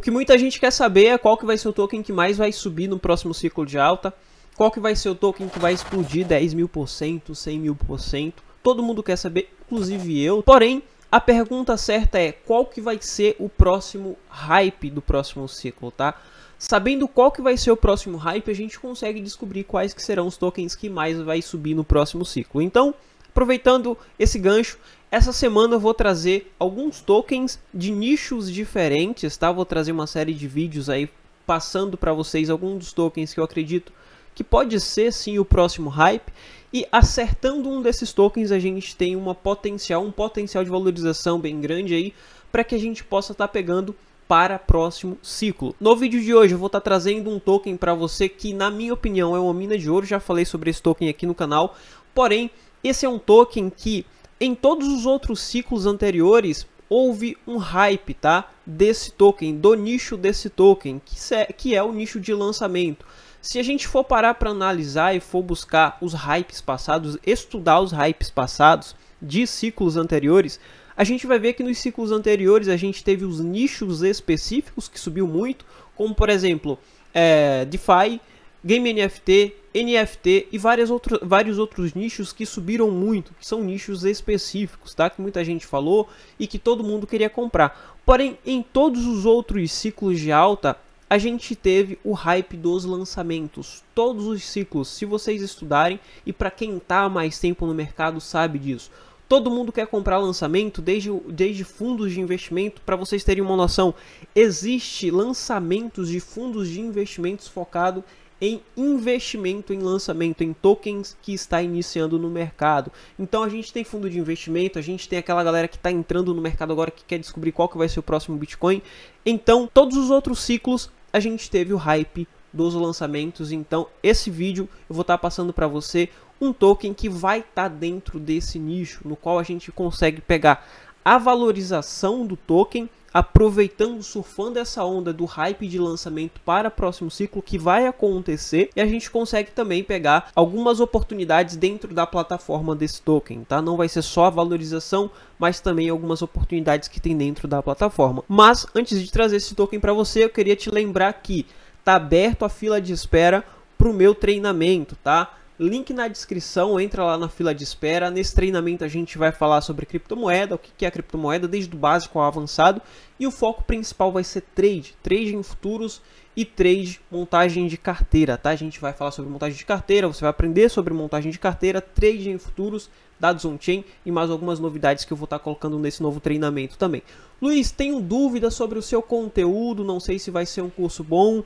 O que muita gente quer saber é qual que vai ser o token que mais vai subir no próximo ciclo de alta, qual que vai ser o token que vai explodir 10 mil por cento, 100 mil por cento. Todo mundo quer saber, inclusive eu. Porém, a pergunta certa é qual que vai ser o próximo hype do próximo ciclo, tá? Sabendo qual que vai ser o próximo hype, a gente consegue descobrir quais que serão os tokens que mais vai subir no próximo ciclo. Então, Aproveitando esse gancho, essa semana eu vou trazer alguns tokens de nichos diferentes, tá? Vou trazer uma série de vídeos aí passando para vocês alguns dos tokens que eu acredito que pode ser sim o próximo hype e acertando um desses tokens a gente tem uma potencial, um potencial de valorização bem grande aí para que a gente possa estar tá pegando para próximo ciclo. No vídeo de hoje eu vou estar tá trazendo um token para você que na minha opinião é uma mina de ouro, já falei sobre esse token aqui no canal, porém esse é um token que em todos os outros ciclos anteriores houve um hype, tá? Desse token, do nicho desse token, que é, que é o nicho de lançamento. Se a gente for parar para analisar e for buscar os hypes passados, estudar os hypes passados de ciclos anteriores, a gente vai ver que nos ciclos anteriores a gente teve os nichos específicos que subiu muito, como por exemplo é, DeFi, game NFT, NFT e várias outro, vários outros nichos que subiram muito, que são nichos específicos, tá? Que muita gente falou e que todo mundo queria comprar. Porém, em todos os outros ciclos de alta, a gente teve o hype dos lançamentos, todos os ciclos, se vocês estudarem e para quem tá mais tempo no mercado sabe disso. Todo mundo quer comprar lançamento, desde, desde fundos de investimento. Para vocês terem uma noção, existe lançamentos de fundos de investimentos focado em investimento em lançamento, em tokens que está iniciando no mercado. Então a gente tem fundo de investimento, a gente tem aquela galera que está entrando no mercado agora que quer descobrir qual que vai ser o próximo Bitcoin. Então, todos os outros ciclos, a gente teve o hype dos lançamentos. Então, esse vídeo eu vou estar tá passando para você um token que vai estar tá dentro desse nicho, no qual a gente consegue pegar a valorização do token aproveitando, surfando essa onda do hype de lançamento para o próximo ciclo que vai acontecer e a gente consegue também pegar algumas oportunidades dentro da plataforma desse token, tá? Não vai ser só a valorização, mas também algumas oportunidades que tem dentro da plataforma. Mas antes de trazer esse token para você, eu queria te lembrar que tá aberto a fila de espera para o meu treinamento, tá? Link na descrição, entra lá na fila de espera. Nesse treinamento a gente vai falar sobre criptomoeda, o que é criptomoeda, desde o básico ao avançado. E o foco principal vai ser trade, trade em futuros e trade, montagem de carteira, tá? A gente vai falar sobre montagem de carteira, você vai aprender sobre montagem de carteira, trade em futuros, dados on-chain e mais algumas novidades que eu vou estar tá colocando nesse novo treinamento também. Luiz, tenho dúvidas sobre o seu conteúdo, não sei se vai ser um curso bom.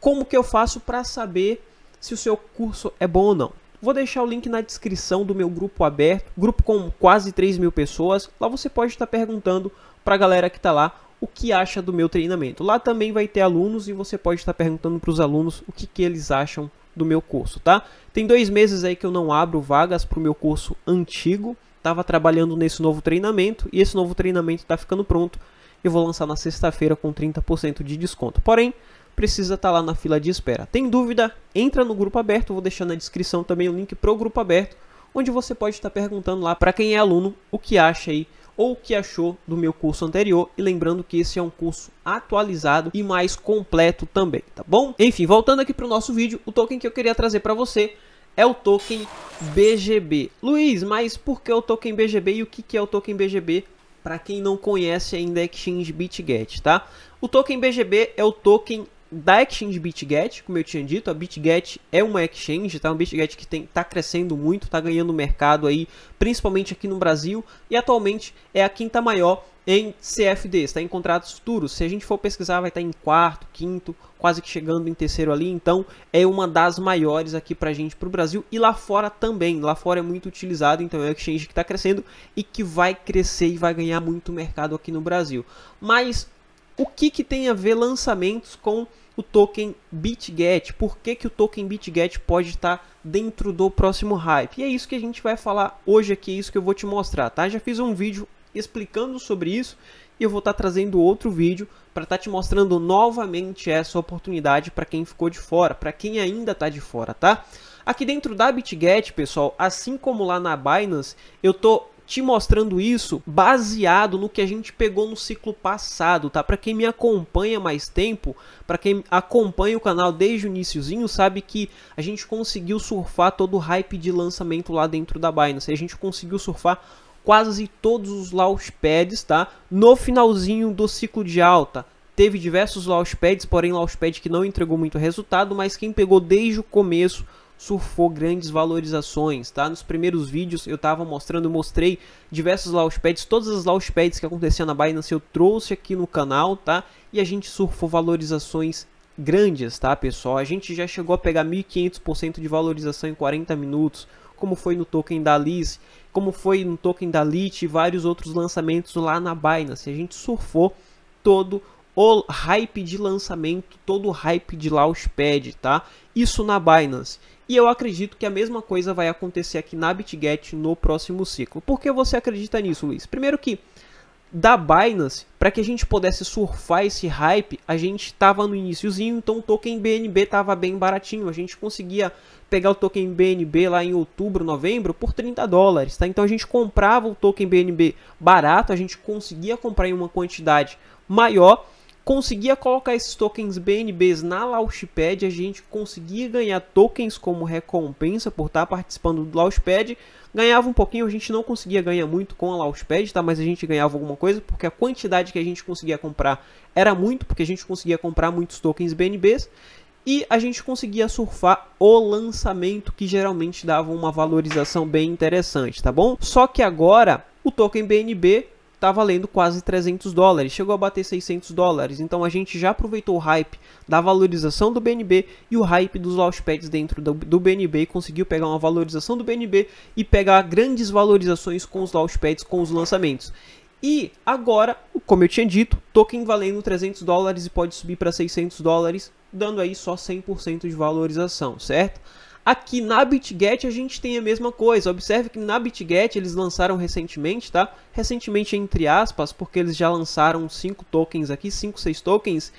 Como que eu faço para saber se o seu curso é bom ou não. Vou deixar o link na descrição do meu grupo aberto, grupo com quase 3 mil pessoas. Lá você pode estar perguntando para a galera que está lá o que acha do meu treinamento. Lá também vai ter alunos e você pode estar perguntando para os alunos o que, que eles acham do meu curso, tá? Tem dois meses aí que eu não abro vagas para o meu curso antigo. Estava trabalhando nesse novo treinamento e esse novo treinamento está ficando pronto. Eu vou lançar na sexta-feira com 30% de desconto. Porém, precisa estar tá lá na fila de espera. Tem dúvida? Entra no grupo aberto, vou deixar na descrição também o link para o grupo aberto, onde você pode estar tá perguntando lá para quem é aluno o que acha aí ou o que achou do meu curso anterior e lembrando que esse é um curso atualizado e mais completo também, tá bom? Enfim, voltando aqui para o nosso vídeo, o token que eu queria trazer para você é o token BGB. Luiz, mas por que o token BGB e o que é o token BGB? Para quem não conhece ainda Exchange é BitGet, tá? O token BGB é o token da exchange BitGet, como eu tinha dito, a BitGet é uma exchange, tá? Uma BitGet que está crescendo muito, está ganhando mercado aí, principalmente aqui no Brasil, e atualmente é a quinta maior em CFDs, está em contratos futuros. Se a gente for pesquisar, vai estar tá em quarto, quinto, quase que chegando em terceiro ali. Então, é uma das maiores aqui para a gente, para o Brasil e lá fora também. Lá fora é muito utilizado, então é uma exchange que está crescendo e que vai crescer e vai ganhar muito mercado aqui no Brasil. Mas o que, que tem a ver lançamentos com o token BitGet? Por que, que o token BitGet pode estar dentro do próximo hype? E é isso que a gente vai falar hoje aqui, é isso que eu vou te mostrar, tá? Já fiz um vídeo explicando sobre isso e eu vou estar trazendo outro vídeo para estar tá te mostrando novamente essa oportunidade para quem ficou de fora, para quem ainda está de fora, tá? Aqui dentro da BitGet, pessoal, assim como lá na Binance, eu tô te mostrando isso baseado no que a gente pegou no ciclo passado, tá? Para quem me acompanha mais tempo, para quem acompanha o canal desde o iníciozinho, sabe que a gente conseguiu surfar todo o hype de lançamento lá dentro da Binance. A gente conseguiu surfar quase todos os launchpads, tá? No finalzinho do ciclo de alta, teve diversos launchpads, porém launchpad que não entregou muito resultado, mas quem pegou desde o começo surfou grandes valorizações, tá? Nos primeiros vídeos eu estava mostrando, eu mostrei diversos launchpads, todas as launchpads que aconteciam na Binance eu trouxe aqui no canal, tá? E a gente surfou valorizações grandes, tá, pessoal? A gente já chegou a pegar 1500% de valorização em 40 minutos, como foi no token da Alice, como foi no token da Lite e vários outros lançamentos lá na Binance. A gente surfou todo o o hype de lançamento, todo o hype de Launchpad, tá? Isso na Binance. E eu acredito que a mesma coisa vai acontecer aqui na BitGet no próximo ciclo. Por que você acredita nisso, Luiz? Primeiro que da Binance, para que a gente pudesse surfar esse hype, a gente estava no iníciozinho, então o token BNB estava bem baratinho. A gente conseguia pegar o token BNB lá em outubro, novembro, por 30 dólares. Tá? Então a gente comprava o token BNB barato, a gente conseguia comprar em uma quantidade maior conseguia colocar esses tokens BNBs na Launchpad, a gente conseguia ganhar tokens como recompensa por estar tá participando do Launchpad. Ganhava um pouquinho, a gente não conseguia ganhar muito com a Launchpad, tá? mas a gente ganhava alguma coisa porque a quantidade que a gente conseguia comprar era muito, porque a gente conseguia comprar muitos tokens BNBs. E a gente conseguia surfar o lançamento que geralmente dava uma valorização bem interessante, tá bom? Só que agora o token BNB está valendo quase 300 dólares, chegou a bater 600 dólares. Então a gente já aproveitou o hype da valorização do BNB e o hype dos launchpads dentro do, do BNB e conseguiu pegar uma valorização do BNB e pegar grandes valorizações com os launchpads, com os lançamentos. E agora, como eu tinha dito, token valendo 300 dólares e pode subir para 600 dólares, dando aí só 100% de valorização, certo? Aqui na BitGet a gente tem a mesma coisa. Observe que na BitGet eles lançaram recentemente, tá? Recentemente entre aspas, porque eles já lançaram 5 tokens aqui, 5, 6 tokens.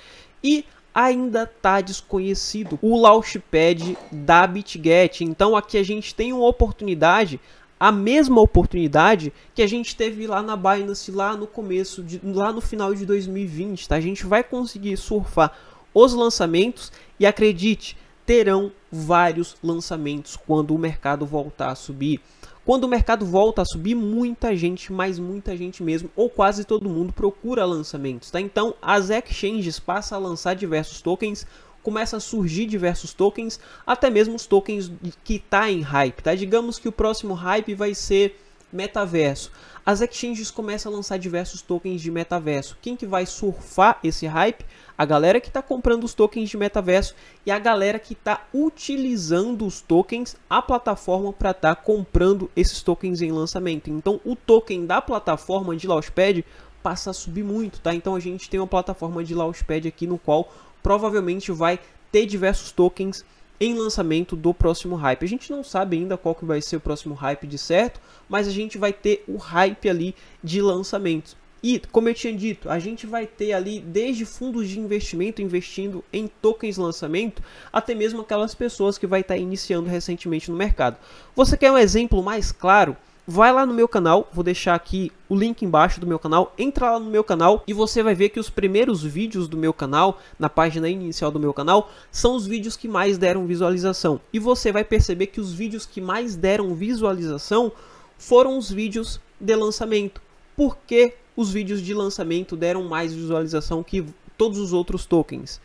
E ainda está desconhecido o Launchpad da BitGet. Então aqui a gente tem uma oportunidade, a mesma oportunidade que a gente teve lá na Binance lá no começo, de, lá no final de 2020, tá? A gente vai conseguir surfar os lançamentos e acredite, terão vários lançamentos quando o mercado voltar a subir. Quando o mercado volta a subir, muita gente, mas muita gente mesmo, ou quase todo mundo procura lançamentos, tá? Então, as exchanges passam a lançar diversos tokens, começa a surgir diversos tokens, até mesmo os tokens que tá em hype, tá? Digamos que o próximo hype vai ser metaverso. As exchanges começam a lançar diversos tokens de metaverso. Quem que vai surfar esse hype? A galera que está comprando os tokens de metaverso e a galera que está utilizando os tokens, a plataforma para estar tá comprando esses tokens em lançamento. Então, o token da plataforma de Launchpad passa a subir muito, tá? Então, a gente tem uma plataforma de Launchpad aqui no qual provavelmente vai ter diversos tokens em lançamento do próximo hype. A gente não sabe ainda qual que vai ser o próximo hype de certo, mas a gente vai ter o hype ali de lançamentos. E, como eu tinha dito, a gente vai ter ali desde fundos de investimento investindo em tokens lançamento, até mesmo aquelas pessoas que vai estar iniciando recentemente no mercado. Você quer um exemplo mais claro? vai lá no meu canal, vou deixar aqui o link embaixo do meu canal, entra lá no meu canal e você vai ver que os primeiros vídeos do meu canal, na página inicial do meu canal, são os vídeos que mais deram visualização. E você vai perceber que os vídeos que mais deram visualização foram os vídeos de lançamento. Por que os vídeos de lançamento deram mais visualização que todos os outros tokens?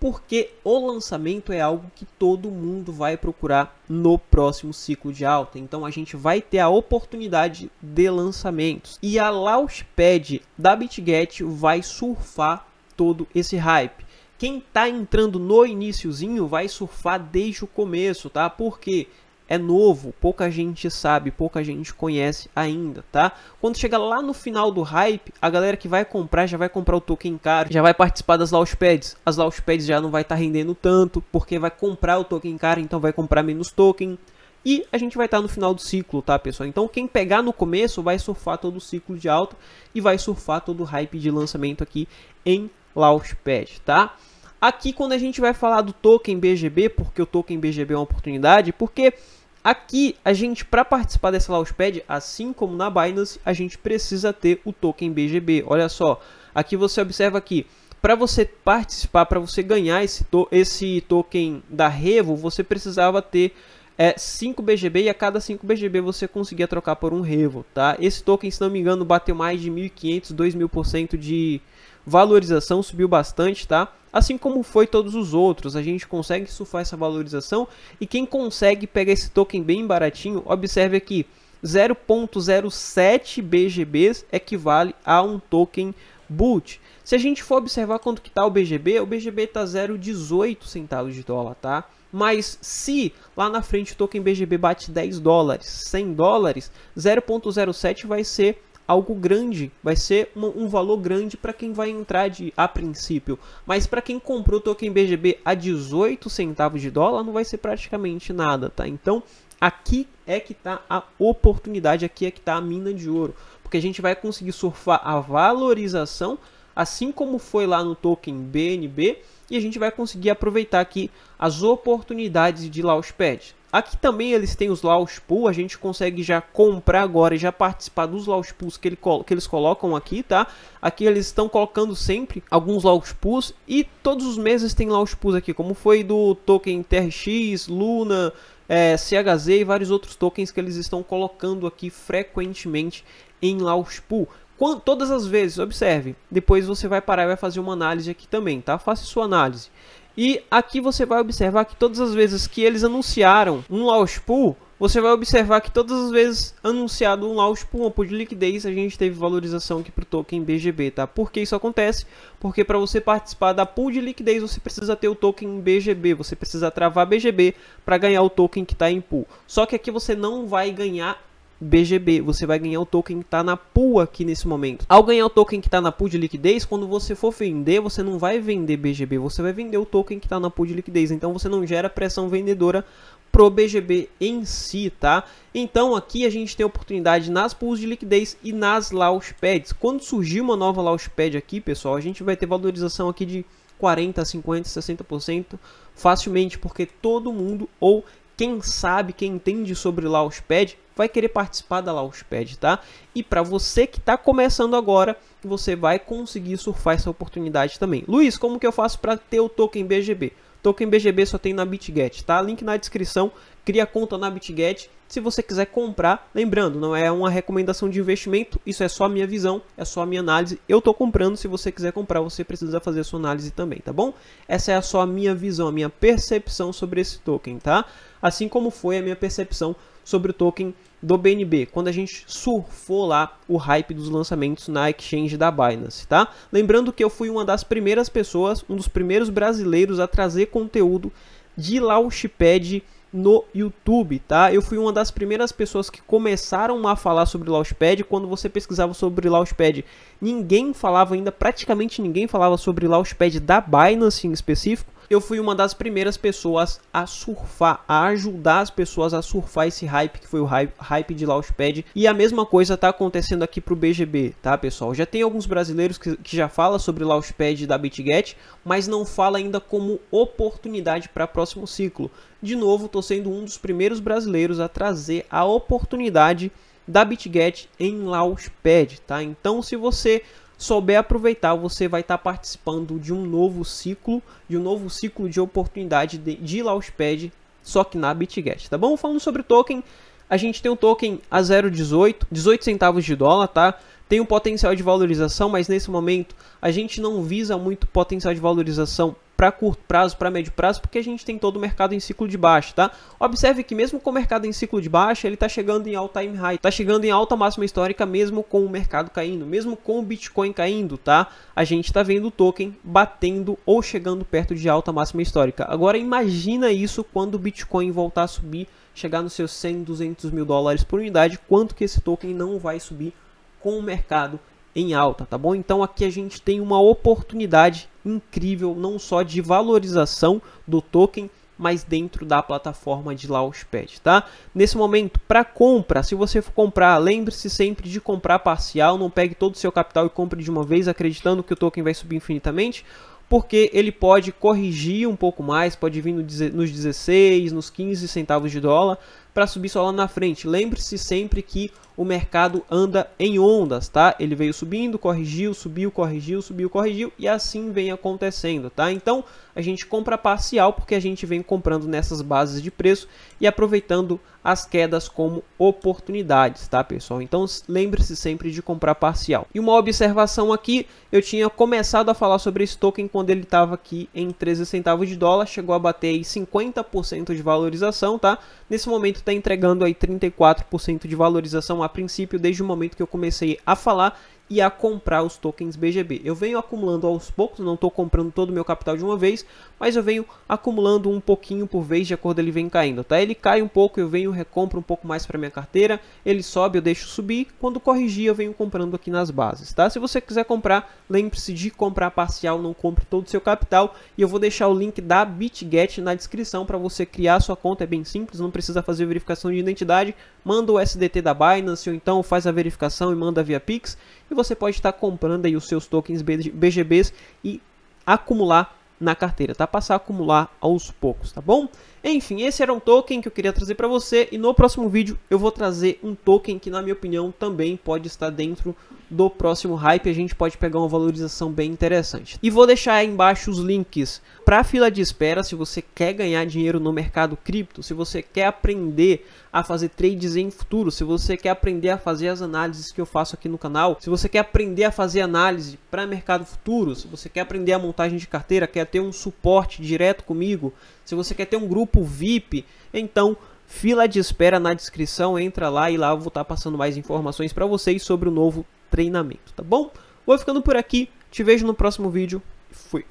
porque o lançamento é algo que todo mundo vai procurar no próximo ciclo de alta. Então a gente vai ter a oportunidade de lançamentos. E a Launchpad da BitGet vai surfar todo esse hype. Quem está entrando no iníciozinho vai surfar desde o começo, tá? Porque é novo, pouca gente sabe, pouca gente conhece ainda, tá? Quando chegar lá no final do hype, a galera que vai comprar já vai comprar o token caro, já vai participar das launchpads. As launchpads já não vai estar tá rendendo tanto, porque vai comprar o token caro, então vai comprar menos token. E a gente vai estar tá no final do ciclo, tá, pessoal? Então quem pegar no começo vai surfar todo o ciclo de alta e vai surfar todo o hype de lançamento aqui em Launchpad, tá? Aqui quando a gente vai falar do token BGB, porque o token BGB é uma oportunidade, porque Aqui, a gente, para participar dessa Launchpad, assim como na Binance, a gente precisa ter o token BGB. Olha só, aqui você observa que para você participar, para você ganhar esse, to esse token da Revo, você precisava ter é 5 BGB e a cada 5 BGB você conseguia trocar por um Revo, tá? Esse token, se não me engano, bateu mais de 1.500, 2.000% de, valorização subiu bastante, tá? Assim como foi todos os outros, a gente consegue surfar essa valorização e quem consegue pegar esse token bem baratinho, observe aqui, 0.07 BGBs equivale a um token boot. Se a gente for observar quanto que tá o BGB, o BGB tá 0,18 centavos de dólar, tá? Mas se lá na frente o token BGB bate 10 dólares, 100 dólares, 0.07 vai ser algo grande, vai ser uma, um valor grande para quem vai entrar de, a princípio. Mas para quem comprou o token BGB a 18 centavos de dólar, não vai ser praticamente nada, tá? Então, aqui é que está a oportunidade, aqui é que está a mina de ouro. Porque a gente vai conseguir surfar a valorização, assim como foi lá no token BNB, e a gente vai conseguir aproveitar aqui as oportunidades de Launchpad. Aqui também eles têm os Launch Pool, a gente consegue já comprar agora e já participar dos Launch Pools que, ele, que eles colocam aqui, tá? Aqui eles estão colocando sempre alguns Launch Pools e todos os meses tem Launch Pools aqui, como foi do token TRX, Luna, é, CHZ e vários outros tokens que eles estão colocando aqui frequentemente em Launch Pool. Quando, todas as vezes, observe, depois você vai parar e vai fazer uma análise aqui também, tá? Faça sua análise. E aqui você vai observar que todas as vezes que eles anunciaram um launch pool, você vai observar que todas as vezes anunciado um launch pool, um pool de liquidez, a gente teve valorização aqui para o token BGB, tá? Por que isso acontece? Porque para você participar da pool de liquidez, você precisa ter o token BGB, você precisa travar BGB para ganhar o token que está em pool. Só que aqui você não vai ganhar BGB. Você vai ganhar o token que está na pool aqui nesse momento. Ao ganhar o token que está na pool de liquidez, quando você for vender, você não vai vender BGB, você vai vender o token que está na pool de liquidez. Então você não gera pressão vendedora pro BGB em si, tá? Então aqui a gente tem oportunidade nas pools de liquidez e nas launchpads. Quando surgir uma nova launchpad aqui, pessoal, a gente vai ter valorização aqui de 40, 50, 60% facilmente, porque todo mundo ou quem sabe, quem entende sobre Launchpad, vai querer participar da Launchpad, tá? E para você que está começando agora, você vai conseguir surfar essa oportunidade também. Luiz, como que eu faço para ter o token BGB? Token BGB só tem na BitGet, tá? Link na descrição, cria conta na BitGet se você quiser comprar. Lembrando, não é uma recomendação de investimento, isso é só a minha visão, é só a minha análise. Eu estou comprando, se você quiser comprar, você precisa fazer a sua análise também, tá bom? Essa é só a minha visão, a minha percepção sobre esse token, tá? Assim como foi a minha percepção sobre o token do BNB, quando a gente surfou lá o hype dos lançamentos na exchange da Binance, tá? Lembrando que eu fui uma das primeiras pessoas, um dos primeiros brasileiros a trazer conteúdo de Launchpad no YouTube, tá? Eu fui uma das primeiras pessoas que começaram a falar sobre Launchpad. Quando você pesquisava sobre Launchpad, ninguém falava ainda, praticamente ninguém falava sobre Launchpad da Binance em específico. Eu fui uma das primeiras pessoas a surfar, a ajudar as pessoas a surfar esse hype que foi o hype, de Launchpad. E a mesma coisa tá acontecendo aqui pro BGB, tá, pessoal? Já tem alguns brasileiros que, que já fala sobre Launchpad da BitGet, mas não fala ainda como oportunidade para próximo ciclo de novo, estou sendo um dos primeiros brasileiros a trazer a oportunidade da BitGet em Launchpad, tá? Então, se você souber aproveitar, você vai estar tá participando de um novo ciclo, de um novo ciclo de oportunidade de, de Launchpad, só que na BitGet, tá bom? Falando sobre token, a gente tem um token a 0,18, 18 centavos de dólar, tá? Tem um potencial de valorização, mas nesse momento a gente não visa muito potencial de valorização para curto prazo, para médio prazo, porque a gente tem todo o mercado em ciclo de baixa, tá? Observe que mesmo com o mercado em ciclo de baixa, ele está chegando em all time high, está chegando em alta máxima histórica mesmo com o mercado caindo, mesmo com o Bitcoin caindo, tá? A gente está vendo o token batendo ou chegando perto de alta máxima histórica. Agora imagina isso quando o Bitcoin voltar a subir, chegar nos seus 100, 200 mil dólares por unidade, quanto que esse token não vai subir com o mercado em alta, tá bom? Então aqui a gente tem uma oportunidade incrível, não só de valorização do token, mas dentro da plataforma de Launchpad, tá? Nesse momento, para compra, se você for comprar, lembre-se sempre de comprar parcial, não pegue todo o seu capital e compre de uma vez acreditando que o token vai subir infinitamente, porque ele pode corrigir um pouco mais, pode vir nos 16, nos 15 centavos de dólar para subir só lá na frente. Lembre-se sempre que o mercado anda em ondas, tá? Ele veio subindo, corrigiu, subiu, corrigiu, subiu, corrigiu e assim vem acontecendo, tá? Então, a gente compra parcial porque a gente vem comprando nessas bases de preço e aproveitando as quedas como oportunidades, tá pessoal? Então lembre-se sempre de comprar parcial. E uma observação aqui, eu tinha começado a falar sobre esse token quando ele estava aqui em 13 centavos de dólar, chegou a bater aí 50% de valorização, tá? Nesse momento está entregando aí 34% de valorização a princípio desde o momento que eu comecei a falar e a comprar os tokens BGB. Eu venho acumulando aos poucos, não estou comprando todo o meu capital de uma vez, mas eu venho acumulando um pouquinho por vez de acordo ele vem caindo, tá? Ele cai um pouco, eu venho recompro um pouco mais para minha carteira, ele sobe, eu deixo subir, quando corrigir eu venho comprando aqui nas bases, tá? Se você quiser comprar, lembre-se de comprar parcial, não compre todo o seu capital e eu vou deixar o link da BitGet na descrição para você criar sua conta, é bem simples, não precisa fazer verificação de identidade, manda o SDT da Binance ou então faz a verificação e manda via Pix e você pode estar comprando aí os seus tokens BGBs e acumular na carteira, tá? Passar a acumular aos poucos, tá bom? Enfim, esse era um token que eu queria trazer para você e no próximo vídeo eu vou trazer um token que na minha opinião também pode estar dentro do próximo hype, a gente pode pegar uma valorização bem interessante. E vou deixar aí embaixo os links para a fila de espera, se você quer ganhar dinheiro no mercado cripto, se você quer aprender a fazer trades em futuro, se você quer aprender a fazer as análises que eu faço aqui no canal, se você quer aprender a fazer análise para mercado futuro, se você quer aprender a montagem de carteira, quer ter um suporte direto comigo, se você quer ter um grupo VIP, então fila de espera na descrição, entra lá e lá eu vou estar tá passando mais informações para vocês sobre o novo treinamento, tá bom? Vou ficando por aqui, te vejo no próximo vídeo, fui!